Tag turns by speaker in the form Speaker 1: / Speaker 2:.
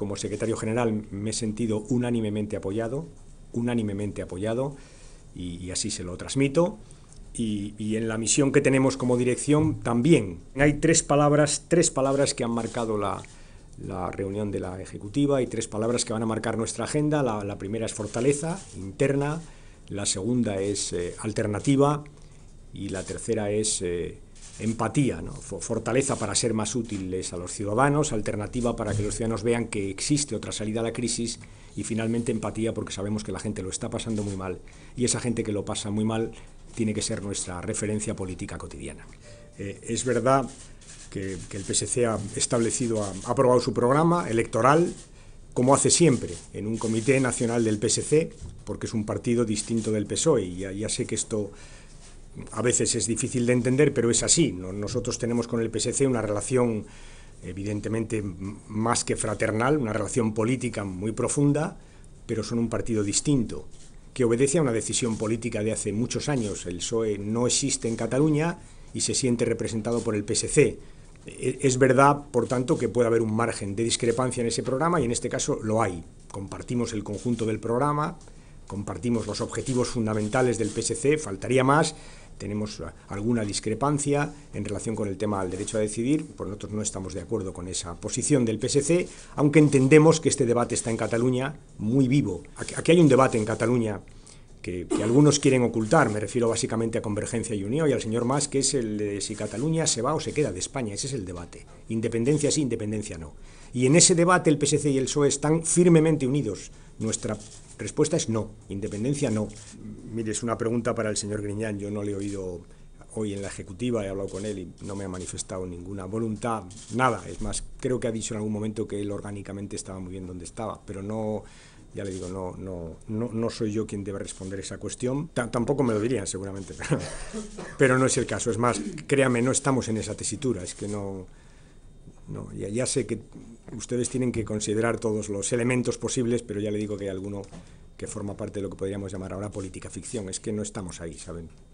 Speaker 1: Como secretario general me he sentido unánimemente apoyado, unánimemente apoyado, y, así se lo transmito. Y, en la misión que tenemos como dirección también. Hay tres palabras, tres palabras que han marcado la, reunión de la ejecutiva y tres palabras que van a marcar nuestra agenda. La, primera es fortaleza interna, la segunda es eh, alternativa y la tercera es eh, empatía, ¿no? fortaleza para ser más útiles a los ciudadanos, alternativa para que los ciudadanos vean que existe otra salida a la crisis y finalmente empatía porque sabemos que la gente lo está pasando muy mal y esa gente que lo pasa muy mal tiene que ser nuestra referencia política cotidiana. Eh, es verdad que, el PSC ha establecido, ha, aprobado su programa electoral, como hace siempre, en un comité nacional del PSC, porque es un partido distinto del PSOE y ya sé que esto a veces es difícil de entender, pero es así. Nosotros tenemos con el PSC una relación evidentemente más que fraternal, una relación política muy profunda, pero son un partido distinto, que obedece a una decisión política de hace muchos años. El PSOE no existe en Cataluña y se siente representado por el PSC. E, es verdad, por tanto, que puede haber un margen de discrepancia en ese programa y en este caso lo hay. Compartimos el conjunto del programa, compartimos los objetivos fundamentales del PSC, faltaría más, tenemos alguna discrepancia en relación con el tema del derecho a decidir, por nosotros no estamos de acuerdo con esa posición del PSC, aunque entendemos que este debate está en Cataluña muy vivo. Aquí hay un debate en Cataluña que, algunos quieren ocultar, me refiero básicamente a Convergencia y Unión y al señor Mas, que es el de si Cataluña se va o se queda de España, ese es el debate. Independencia sí, independencia no. Y en ese debate el PSC y el PSOE están firmemente unidos. Nuestra respuesta es no, independencia no. Mire, es una pregunta para el señor Griñán, yo no le he oído hoy en la Ejecutiva, he hablado con él y no me ha manifestado ninguna voluntad, nada. Es más, creo que ha dicho en algún momento que él orgánicamente estaba muy bien donde estaba, pero no, ya le digo, no, no, no, soy yo quien debe responder esa cuestión. tampoco me lo dirían seguramente, pero, no es el caso. Es más, créame, no estamos en esa tesitura, es que no... no ya sé que ustedes tienen que considerar todos los elementos posibles, pero ya le digo que hay alguno que forma parte de lo que podríamos llamar ahora política ficción. Es que no estamos ahí, ¿saben?